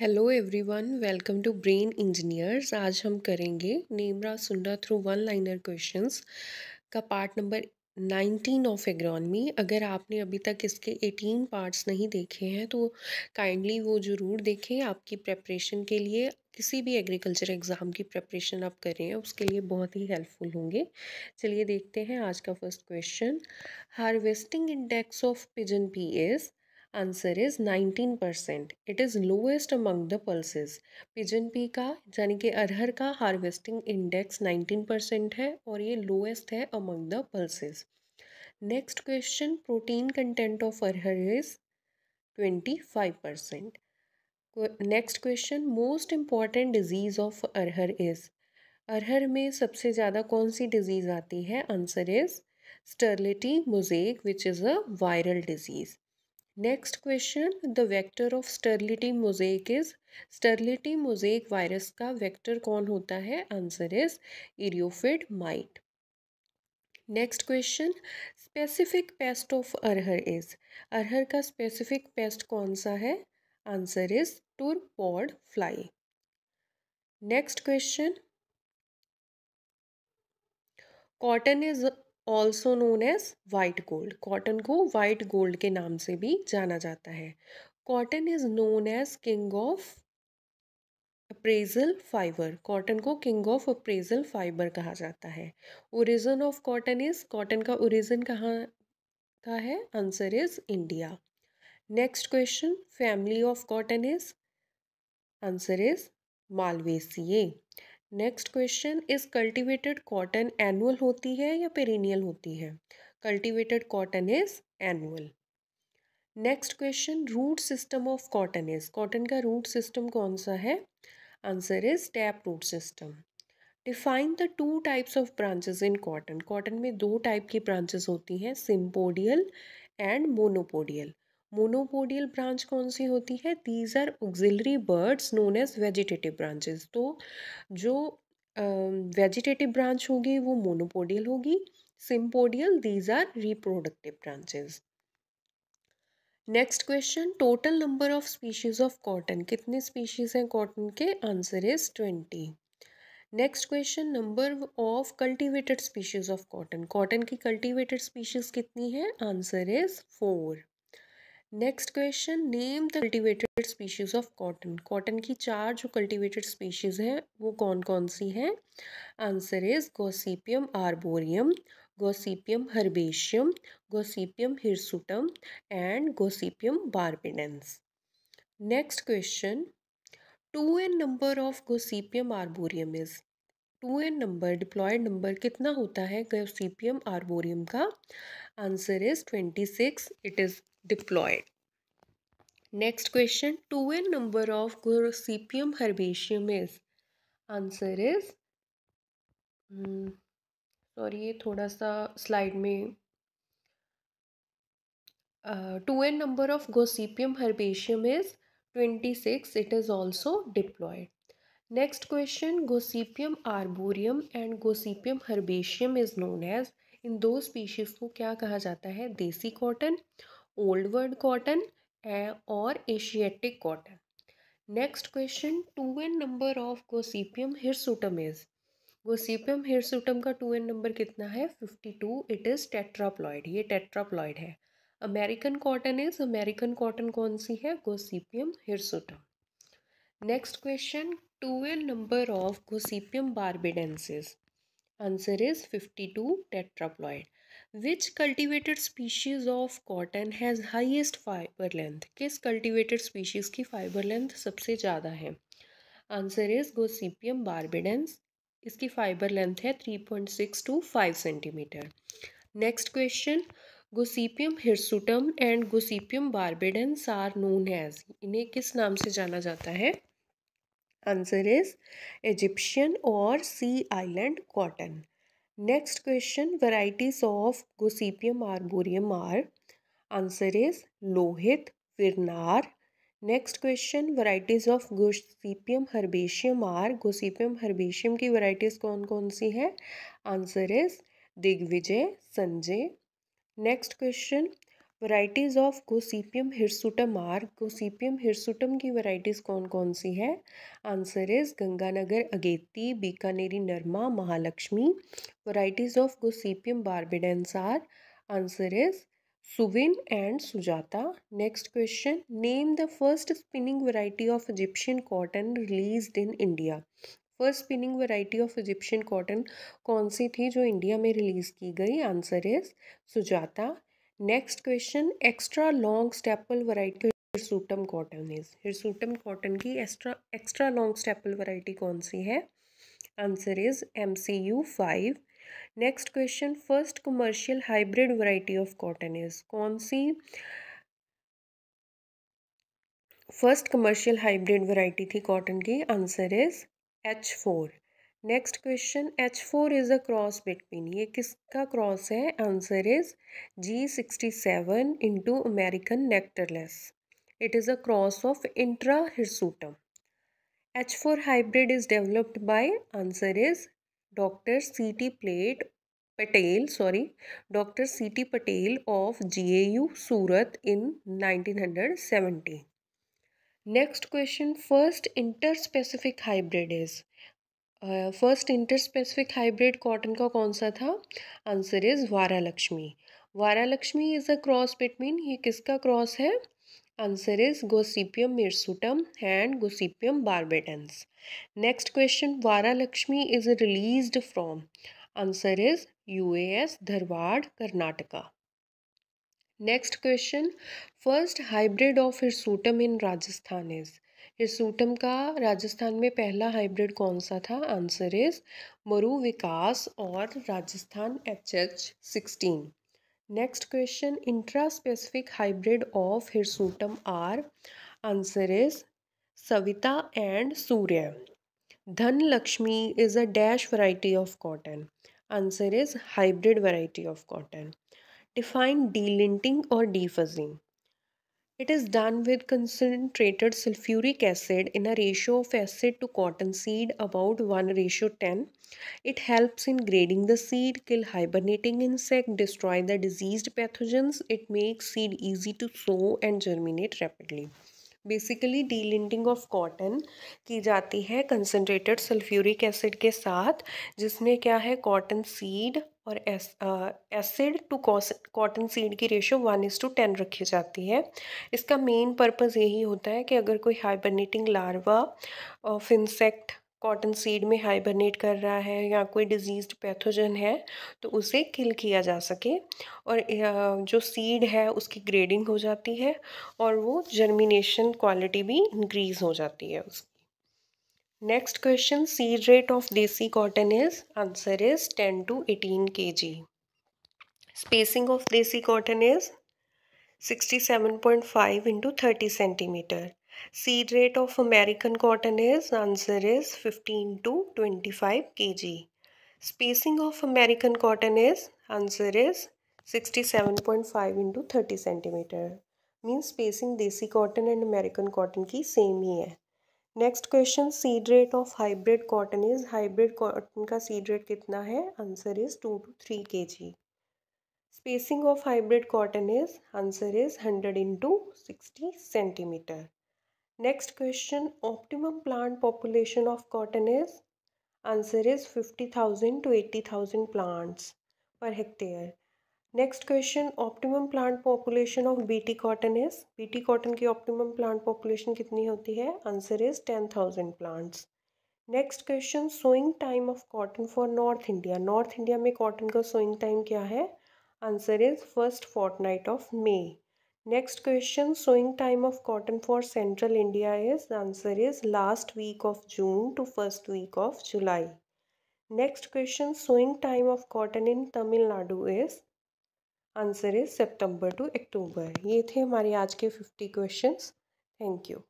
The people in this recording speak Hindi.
Hello everyone welcome to brain engineers आज हम करेंगे नेमरा सुंडा थ्रू वन लाइनर क्वेश्चंस का part number nineteen of agronomy अगर आपने अभी तक इसके एटीन पार्ट्स नहीं देखे हैं तो काइंडली वो ज़रूर देखें आपकी प्रेपरेशन के लिए किसी भी एग्रीकल्चर एग्ज़ाम की प्रेपरेशन आप कर रहे हैं उसके लिए बहुत ही हेल्पफुल होंगे चलिए देखते हैं आज का first question harvesting index of pigeon pea is answer is 19 percent it is lowest among the pulses pigeon pea का यानी कि अरहर का हार्वेस्टिंग इंडेक्स 19 परसेंट है और ये लोएस्ट है among the pulses next question protein content of arhar is 25 percent next question most important disease of arhar is अरहर में सबसे ज़्यादा कौन सी डिजीज़ आती है answer is sterility mosaic which is a viral disease next question the vector of sterility mosaic is sterility mosaic virus का वेक्टर कौन होता है answer is eriophyid mite next question specific pest of arhar is अरहर का स्पेसिफिक पेस्ट कौन सा है answer is tur pod fly next question cotton is also known as white gold cotton को वाइट गोल्ड के नाम से भी जाना जाता है cotton is known as king of apparel fibre cotton को किंग ऑफ अप्रेजल फाइबर कहा जाता है origin of cotton is cotton का ओरिजिन कहाँ का है answer is India next question family of cotton is answer is मालवेसिए next question इस कल्टिवेटेड कॉटन एनुअल होती है या पेरिनियल होती है cultivated cotton is annual next question root system of cotton is cotton का रूट सिस्टम कौन सा है answer is tap root system define the two types of branches in cotton cotton में दो टाइप की ब्रांचेस होती हैं sympodial and monopodial monopodial branch कौन सी होती है these are axillary buds known as vegetative branches तो जो वेजिटेटिव uh, ब्रांच होगी वो मोनोपोडियल होगी sympodial these are reproductive branches next question total number of species of cotton कितने स्पीशीज हैं कॉटन के answer is twenty next question number of cultivated species of cotton cotton की कल्टीवेटेड स्पीशीज कितनी है answer is four next question name the cultivated species of cotton cotton की चार जो कल्टिवेटेड स्पीशीज़ हैं वो कौन कौन सी हैं answer is Gossypium arboreum Gossypium herbaceum Gossypium hirsutum and Gossypium barbadense next question two n number of Gossypium arboreum is two n number diploid number कितना होता है गोसीपियम आर्बोरियम का answer is twenty six it is deployed. Next question, 2n number of Gorosepium herbaceum is? Answer is, sorry ये थोड़ा सा स्लाइड में two n number of Gossypium herbaceum is twenty six it is also diploid Next question Gorosepium arboreum and Gorosepium herbaceum is known as इन दो स्पीशीज़ को क्या कहा जाता है desi cotton old world cotton और Asiatic cotton next question two n number of Gossypium hirsutum is Gossypium hirsutum का टू एन नंबर कितना है fifty two it is tetraploid ये टेट्राप्लॉयड है American cotton is American cotton कौन सी है Gossypium hirsutum next question two n number of Gossypium barbadense answer is fifty two tetraploid which cultivated species of cotton has highest fibre length किस कल्टिवेटेड स्पीशीज़ की फाइबर लेंथ सबसे ज़्यादा है आंसर इज गोसिपियम बारबेडेंस इसकी फाइबर लेंथ है three point six two five centimetre next question Gossypium hirsutum and Gossypium barbadense are known as इन्हें किस नाम से जाना जाता है आंसर इज इजिप्शियन और sea island cotton next question varieties of Gossypium arboreum are answer is Lohit Virnar next question varieties of Gossypium herbaceum are Gossypium herbaceum की वराइटीज कौन कौन सी है answer is Digvijay Sanjay next question varieties of Gossypium hirsutum are Gossypium hirsutum की वराइटीज़ कौन कौन सी है answer is Ganganagar Ageti Bikaneri Narma Mahalakshmi varieties of Gossypium barbadense are answer is Suvin and Sujata next question name the first spinning variety of Egyptian cotton release in India first spinning variety of Egyptian cotton कौन सी थी जो इंडिया में रिलीज़ की गई answer is Sujata next question extra long staple variety hirsutum cotton is hirsutum cotton की extra extra long staple variety कौन सी है answer is M C U five next question first commercial hybrid variety of cotton is कौन सी फर्स्ट कमर्शियल हाइब्रिड वराइटी थी कॉटन की answer is H four next question H four is a cross between ये किसका क्रॉस है answer is G sixty seven into American nectarless it is a cross of intra hirsutum H four hybrid is developed by answer is doctor C T plate Patel sorry doctor C T Patel of G A U Surat in nineteen hundred seventy next question first inter specific hybrid is first inter specific hybrid cotton का कौन सा था answer is Vara Lakshmi Vara Lakshmi is a cross between ये किसका क्रॉस है answer is Gossypium hirsutum and Gossypium barbadense next question Vara Lakshmi is release from answer is U S Dharwad Karnataka next question first hybrid of hirsutum in Rajasthan is hirsutum का राजस्थान में पहला हाइब्रिड कौन सा था आंसर इज मरु विकास और Rajasthan H H sixteen next question intra specific hybrid of hirsutum are answer is Savita and Surya Dhan Lakshmi is a dash variety of cotton answer is hybrid variety of cotton define delinting और defuzzing It is done with concentrated sulfuric acid in a ratio of acid to cotton seed about 1 ratio 10. It helps in grading the seed, kill hibernating insect, destroy the diseased pathogens. It makes seed easy to sow and germinate rapidly. Basically delinting of cotton की जाती है कंसनट्रेटेड सल्फ्यूरिक एसिड के साथ जिसमें क्या है कॉटन सीड और एसिड टू कॉटन सीड की ratio one is to ten रखी जाती है इसका मेन पर्पज़ यही होता है कि अगर कोई hibernating larva of insect cotton seed में हाइबरनेट कर रहा है या कोई डिजीज पैथोजन है तो उसे किल किया जा सके और जो सीड है उसकी ग्रेडिंग हो जाती है और वो जर्मिनेशन क्वालिटी भी इंक्रीज़ हो जाती है उसकी next question seed rate of desi cotton is answer is ten to eighteen K G spacing of desi cotton is sixty seven point five into thirty centimetre seed rate of American cotton is answer is fifteen to twenty five K G spacing of American cotton is answer is sixty seven point five into thirty centimetre means spacing desi cotton and American cotton की सेम ही है next question seed rate of hybrid cotton is hybrid cotton का सीड रेट कितना है answer is two to three K G spacing of hybrid cotton is answer is hundred into sixty centimetre next question optimum plant population of cotton is answer is fifty thousand to eighty thousand plants per hectare next question optimum plant population of BT cotton is BT cotton की ऑप्टिमम प्लांट पॉपुलेशन कितनी होती है answer is ten thousand plants next question sowing time of cotton for north India north India में कॉटन का सोइंग टाइम क्या है answer is first fortnight of May next question sowing time of cotton for central India is answer is last week of June to first week of July next question sowing time of cotton in Tamil Nadu is answer is September to October ये थे हमारे आज के फिफ्टी क्वेश्चंस थैंक यू